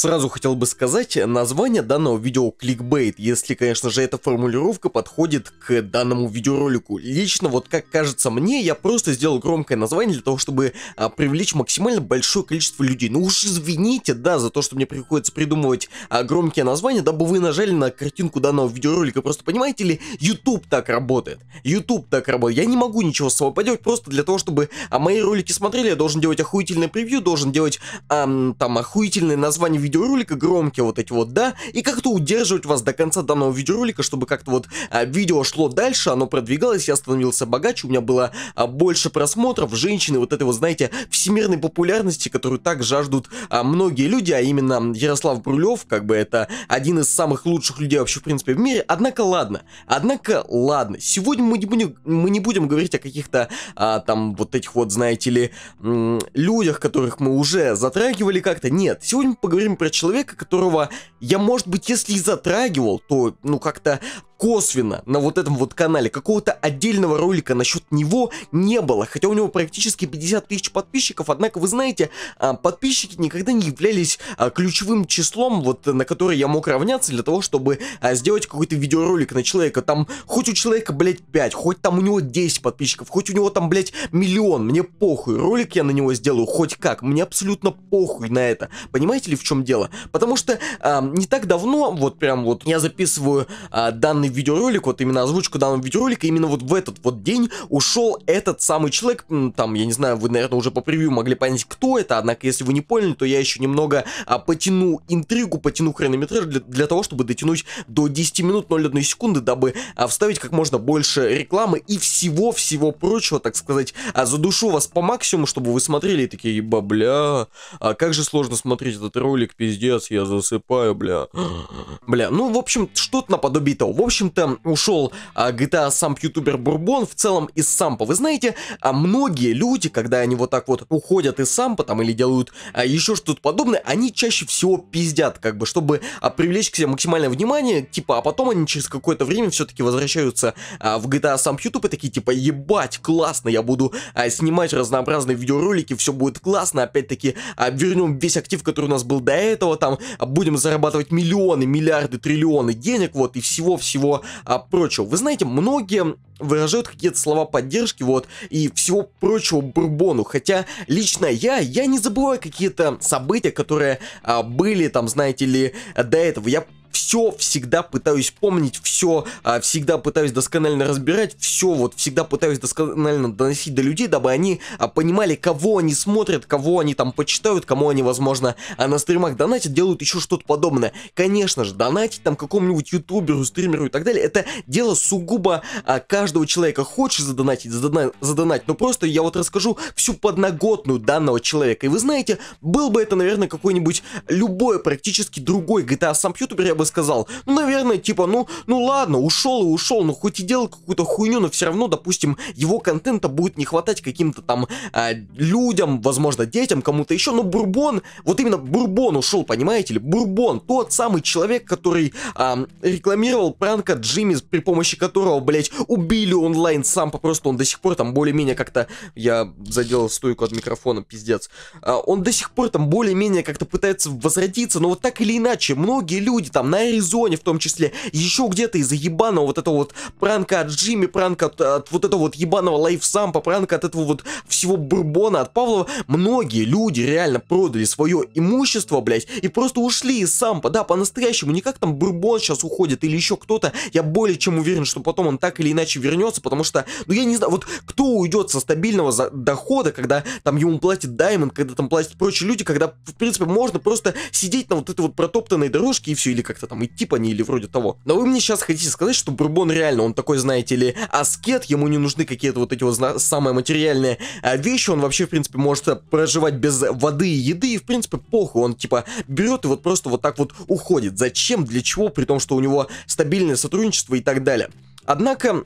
Сразу хотел бы сказать, название данного видео кликбейт, если, конечно же, эта формулировка подходит к данному видеоролику. Лично, вот как кажется мне, я просто сделал громкое название для того, чтобы а, привлечь максимально большое количество людей. Ну уж извините, да, за то, что мне приходится придумывать а, громкие названия, дабы вы нажали на картинку данного видеоролика. Просто понимаете ли, YouTube так работает. YouTube так работает. Я не могу ничего с собой поделать, просто для того, чтобы а, мои ролики смотрели, я должен делать охуительное превью, должен делать а, там охуительное название видео видеоролика, громкие вот эти вот, да, и как-то удерживать вас до конца данного видеоролика, чтобы как-то вот а, видео шло дальше, оно продвигалось, я становился богаче, у меня было а, больше просмотров, женщины, вот этой вот, знаете, всемирной популярности, которую так жаждут а, многие люди, а именно Ярослав Брулев, как бы это один из самых лучших людей вообще, в принципе, в мире, однако ладно, однако ладно, сегодня мы не будем, мы не будем говорить о каких-то а, там вот этих вот, знаете ли, людях, которых мы уже затрагивали как-то, нет, сегодня мы поговорим про человека, которого я, может быть, если и затрагивал, то, ну, как-то косвенно на вот этом вот канале. Какого-то отдельного ролика насчет него не было, хотя у него практически 50 тысяч подписчиков, однако вы знаете, а, подписчики никогда не являлись а, ключевым числом, вот на которое я мог равняться для того, чтобы а, сделать какой-то видеоролик на человека. Там хоть у человека, блять 5, хоть там у него 10 подписчиков, хоть у него там, блять миллион, мне похуй, ролик я на него сделаю хоть как, мне абсолютно похуй на это. Понимаете ли, в чем дело? Потому что а, не так давно, вот прям вот, я записываю а, данный видеоролик, вот именно озвучку данного видеоролика, именно вот в этот вот день ушел этот самый человек, там, я не знаю, вы, наверное, уже по превью могли понять, кто это, однако, если вы не поняли, то я еще немного а, потяну интригу, потяну хронометраж для, для того, чтобы дотянуть до 10 минут 0,1 секунды, дабы а, вставить как можно больше рекламы и всего-всего прочего, так сказать, а, задушу вас по максимуму, чтобы вы смотрели и такие, ба, бля, а как же сложно смотреть этот ролик, пиздец, я засыпаю, бля. Бля, ну, в общем, что-то наподобие того. В общем, общем-то, ушел GTA а, а сам ютубер Бурбон в целом из сампа. Вы знаете, а многие люди, когда они вот так вот уходят из сампа там или делают а, еще что-то подобное, они чаще всего пиздят, как бы, чтобы привлечь к себе максимальное внимание, типа, а потом они через какое-то время все-таки возвращаются в GTA сам YouTube и такие, типа, ебать, классно, я буду снимать разнообразные видеоролики, все будет классно, опять-таки, вернем весь актив, который у нас был до этого, там, будем зарабатывать миллионы, миллиарды, триллионы денег, вот, и всего-всего всего а, прочего. Вы знаете, многие выражают какие-то слова поддержки, вот, и всего прочего Бурбону, хотя лично я, я не забываю какие-то события, которые а, были там, знаете ли, до этого. Я все всегда пытаюсь помнить, все а, всегда пытаюсь досконально разбирать, все вот всегда пытаюсь досконально доносить до людей, дабы они а, понимали, кого они смотрят, кого они там почитают, кому они, возможно, а на стримах донатят, делают еще что-то подобное. Конечно же, донатить там какому-нибудь ютуберу, стримеру и так далее, это дело сугубо а, каждого человека. Хочешь задонатить, задона задонать, но просто я вот расскажу всю подноготную данного человека. И вы знаете, был бы это, наверное, какой-нибудь любой практически другой GTA Samputer, я бы сказал, ну, наверное, типа, ну, ну ладно, ушел и ушел, ну, хоть и делал какую-то хуйню, но все равно, допустим, его контента будет не хватать каким-то там э, людям, возможно, детям, кому-то еще, но Бурбон, вот именно Бурбон ушел, понимаете ли, Бурбон, тот самый человек, который э, рекламировал пранка Джимми, при помощи которого, блять, убили онлайн сам, просто он до сих пор там более-менее как-то, я задел стойку от микрофона, пиздец, э, он до сих пор там более-менее как-то пытается возродиться, но вот так или иначе, многие люди там на Аризоне в том числе, еще где-то из-за ебаного вот этого вот пранка от Джимми, пранка от, от вот этого вот ебаного лайфсампа, пранка от этого вот всего бурбона от Павлова, многие люди реально продали свое имущество, блять, и просто ушли из сампа, да, по-настоящему, не как там бурбон сейчас уходит или еще кто-то, я более чем уверен, что потом он так или иначе вернется, потому что, ну я не знаю, вот кто уйдет со стабильного за дохода, когда там ему платит Даймонд, когда там платят прочие люди, когда, в принципе, можно просто сидеть на вот этой вот протоптанной дорожке и все, или как как-то там идти по ней или вроде того. Но вы мне сейчас хотите сказать, что Бурбон реально, он такой, знаете ли, аскет, ему не нужны какие-то вот эти вот самые материальные а, вещи, он вообще, в принципе, может проживать без воды и еды, и, в принципе, похуй, он, типа, берет и вот просто вот так вот уходит. Зачем, для чего, при том, что у него стабильное сотрудничество и так далее. Однако,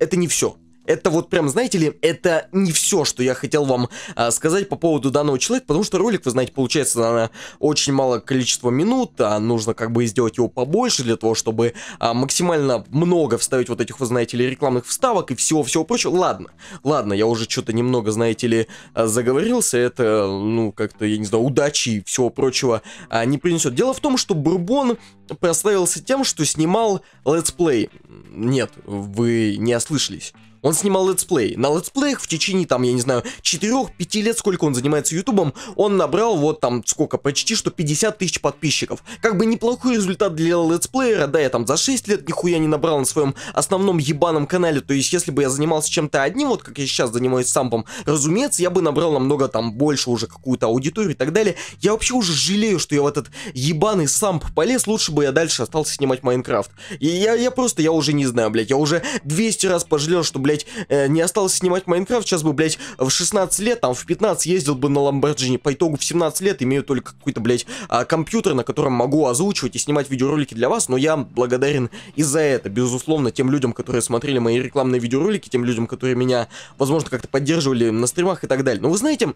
это не все. Это вот прям, знаете ли, это не все, что я хотел вам а, сказать по поводу данного человека, потому что ролик, вы знаете, получается на очень мало количество минут, а нужно как бы сделать его побольше для того, чтобы а, максимально много вставить вот этих, вы знаете ли, рекламных вставок и всего-всего прочего. Ладно, ладно, я уже что-то немного, знаете ли, а, заговорился, это, ну, как-то, я не знаю, удачи и всего прочего а, не принесет. Дело в том, что Бурбон прославился тем, что снимал летсплей. Нет, вы не ослышались. Он снимал летсплей. На летсплеях в течение, там, я не знаю, 4-5 лет, сколько он занимается ютубом, он набрал вот там, сколько, почти что 50 тысяч подписчиков. Как бы неплохой результат для летсплеера, да, я там за 6 лет нихуя не набрал на своем основном ебаном канале, то есть если бы я занимался чем-то одним, вот как я сейчас занимаюсь сампом, разумеется, я бы набрал намного там больше уже какую-то аудиторию и так далее. Я вообще уже жалею, что я в этот ебаный самп полез, лучше бы я дальше остался снимать Майнкрафт. И я, я просто, я уже не знаю, блядь, я уже 200 раз пожалел, что, блядь, блядь, э, не осталось снимать Майнкрафт, сейчас бы, блядь, в 16 лет, там, в 15 ездил бы на Ламборджини. По итогу в 17 лет имею только какой-то, блядь, а, компьютер, на котором могу озвучивать и снимать видеоролики для вас, но я благодарен и за это, безусловно, тем людям, которые смотрели мои рекламные видеоролики, тем людям, которые меня, возможно, как-то поддерживали на стримах и так далее. Но вы знаете,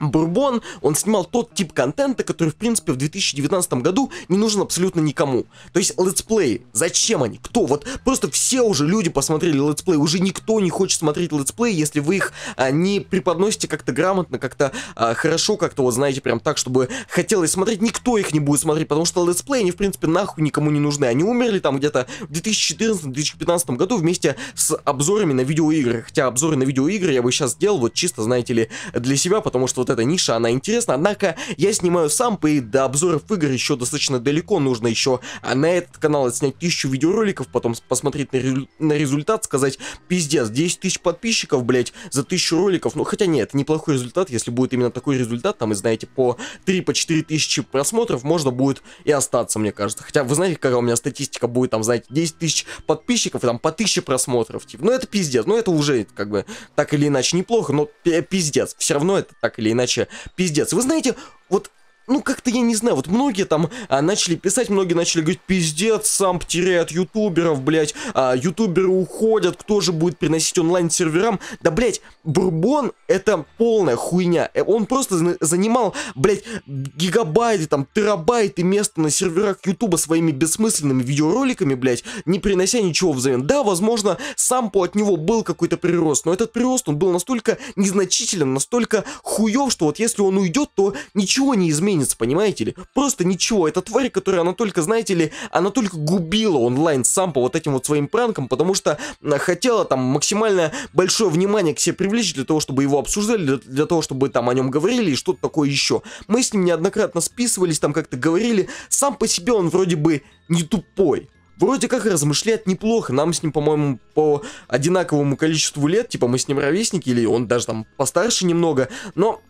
Бурбон, он снимал тот тип контента, который, в принципе, в 2019 году не нужен абсолютно никому. То есть, летсплеи, зачем они? Кто? Вот просто все уже люди посмотрели летсплей, уже никто не хочет смотреть летсплей, если вы их а, не преподносите как-то грамотно, как-то а, хорошо, как-то, вот знаете, прям так, чтобы хотелось смотреть, никто их не будет смотреть, потому что летсплей, они, в принципе, нахуй никому не нужны. Они умерли там где-то в 2014-2015 году вместе с обзорами на видеоигры. Хотя обзоры на видеоигры я бы сейчас сделал вот чисто, знаете ли, для себя, потому что вот эта ниша, она интересна, однако я снимаю сам, и до обзоров игр еще достаточно далеко, нужно еще а на этот канал отснять тысячу видеороликов, потом посмотреть на, ре на результат, сказать, пиздец, 10 тысяч подписчиков, блять, за тысячу роликов, ну хотя нет, неплохой результат, если будет именно такой результат, там, и знаете, по 3-4 по тысячи просмотров можно будет и остаться, мне кажется, хотя вы знаете, какая у меня статистика будет, там, знаете, 10 тысяч подписчиков, и там по 1000 просмотров, типа, ну это пиздец, ну это уже, как бы, так или иначе неплохо, но пиздец, все равно это так или иначе иначе пиздец. Вы знаете, вот ну, как-то я не знаю, вот многие там а, начали писать, многие начали говорить, пиздец, сам теряет ютуберов, блядь, а, ютуберы уходят, кто же будет приносить онлайн-серверам? Да, блядь, Бурбон это полная хуйня, э, он просто занимал, блядь, гигабайты, там, терабайты места на серверах ютуба своими бессмысленными видеороликами, блядь, не принося ничего взамен. Да, возможно, сам по от него был какой-то прирост, но этот прирост, он был настолько незначителен, настолько хуев что вот если он уйдет, то ничего не изменится изменится, понимаете ли? Просто ничего, эта тварь, которая она только, знаете ли, она только губила онлайн сам по вот этим вот своим пранкам, потому что а, хотела там максимально большое внимание к себе привлечь для того, чтобы его обсуждали, для, для того, чтобы там о нем говорили и что-то такое еще. Мы с ним неоднократно списывались, там как-то говорили, сам по себе он вроде бы не тупой, вроде как размышляет неплохо, нам с ним, по-моему, по одинаковому количеству лет, типа мы с ним ровесники, или он даже там постарше немного, но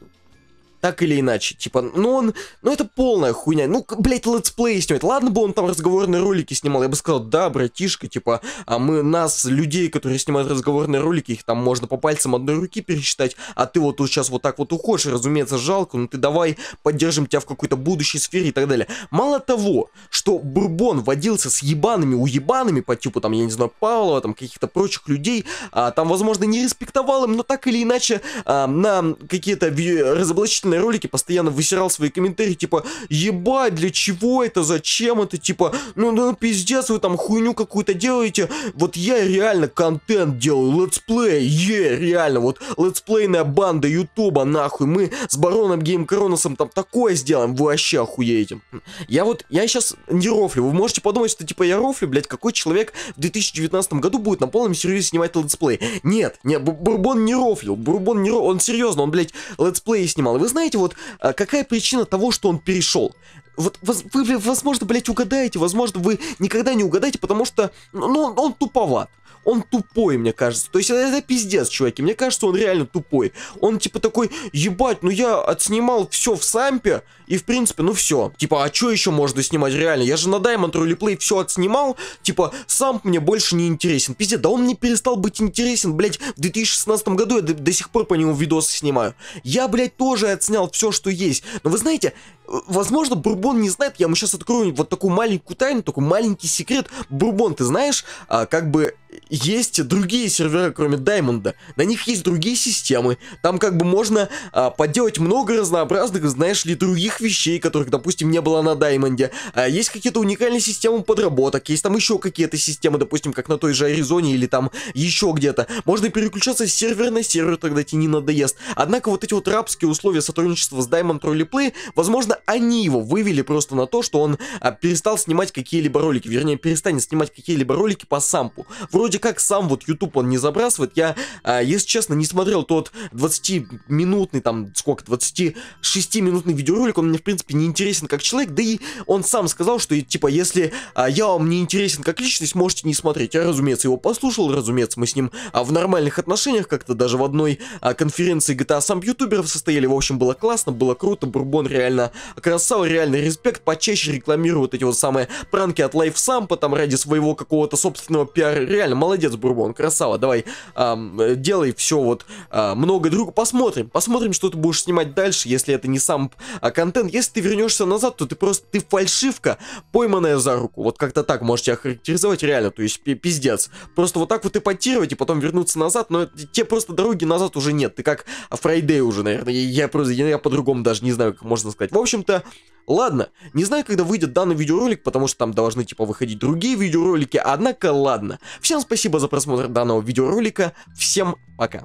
так или иначе. Типа, ну он, ну это полная хуйня. Ну, блядь, летсплей снимать. Ладно бы он там разговорные ролики снимал, я бы сказал, да, братишка, типа, а мы, нас, людей, которые снимают разговорные ролики, их там можно по пальцам одной руки пересчитать, а ты вот, вот сейчас вот так вот уходишь, разумеется, жалко, но ну, ты давай поддержим тебя в какой-то будущей сфере и так далее. Мало того, что Бурбон водился с ебаными уебаными по типу, там, я не знаю, Павлова, там, каких-то прочих людей, а, там, возможно, не респектовал им, но так или иначе а, на какие-то разоблачительные постоянные ролики, постоянно высирал свои комментарии, типа, ебать, для чего это, зачем это, типа, ну, ну пиздец, вы там хуйню какую-то делаете, вот я реально контент делаю, летсплей, е, yeah, реально, вот летсплейная банда ютуба, нахуй, мы с Бароном Гейм Кроносом там такое сделаем, вы вообще охуеете. Я вот, я сейчас не рофлю, вы можете подумать, что типа я рофлю, блядь, какой человек в 2019 году будет на полном серьезе снимать летсплей. Нет, нет, Бурбон не рофлил, Бурбон не рофлил, он серьезно, он, блядь, летсплей снимал, и вы знаете, понимаете, вот а, какая причина того, что он перешел? Вот вы, возможно, блядь, угадаете, возможно, вы никогда не угадаете, потому что, ну, ну он туповат он тупой, мне кажется. То есть это, это пиздец, чуваки. Мне кажется, он реально тупой. Он типа такой, ебать, ну я отснимал все в сампе, и в принципе, ну все. Типа, а что еще можно снимать реально? Я же на Diamond Roleplay все отснимал, типа, самп мне больше не интересен. Пиздец, да он не перестал быть интересен, блядь, в 2016 году я до, до сих пор по нему видосы снимаю. Я, блядь, тоже отснял все, что есть. Но вы знаете, э, Возможно, Бурбон не знает, я ему сейчас открою вот такую маленькую тайну, такой маленький секрет. Бурбон, ты знаешь, а, как бы есть другие сервера, кроме Даймонда. На них есть другие системы. Там как бы можно а, поделать много разнообразных, знаешь ли, других вещей, которых, допустим, не было на Даймонде. А, есть какие-то уникальные системы подработок, есть там еще какие-то системы, допустим, как на той же Аризоне или там еще где-то. Можно переключаться с сервера на сервер, тогда тебе не надоест. Однако вот эти вот рабские условия сотрудничества с Diamond Trolley Play, возможно, они его вывели просто на то, что он а, перестал снимать какие-либо ролики, вернее, перестанет снимать какие-либо ролики по сампу. Вроде вроде как сам вот YouTube он не забрасывает. Я, а, если честно, не смотрел тот 20-минутный, там, сколько, 26-минутный видеоролик, он мне, в принципе, не интересен как человек, да и он сам сказал, что, типа, если а, я вам не интересен как личность, можете не смотреть. Я, разумеется, его послушал, разумеется, мы с ним а, в нормальных отношениях, как-то даже в одной конференции GTA сам ютуберов состояли, в общем, было классно, было круто, Бурбон реально красава, реально респект, почаще рекламирую вот эти вот самые пранки от Лайфсампа, там, ради своего какого-то собственного пиара, реально нормально, молодец, Бурбон, красава, давай, эм, делай все вот э, много друга, посмотрим, посмотрим, что ты будешь снимать дальше, если это не сам э, контент, если ты вернешься назад, то ты просто, ты фальшивка, пойманная за руку, вот как-то так можешь тебя характеризовать реально, то есть пиздец, просто вот так вот эпатировать и потом вернуться назад, но те просто дороги назад уже нет, ты как Фрайдей уже, наверное, я, просто, я, я по-другому даже не знаю, как можно сказать, в общем-то, Ладно, не знаю, когда выйдет данный видеоролик, потому что там должны, типа, выходить другие видеоролики, однако ладно. Вся Всем спасибо за просмотр данного видеоролика, всем пока.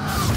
you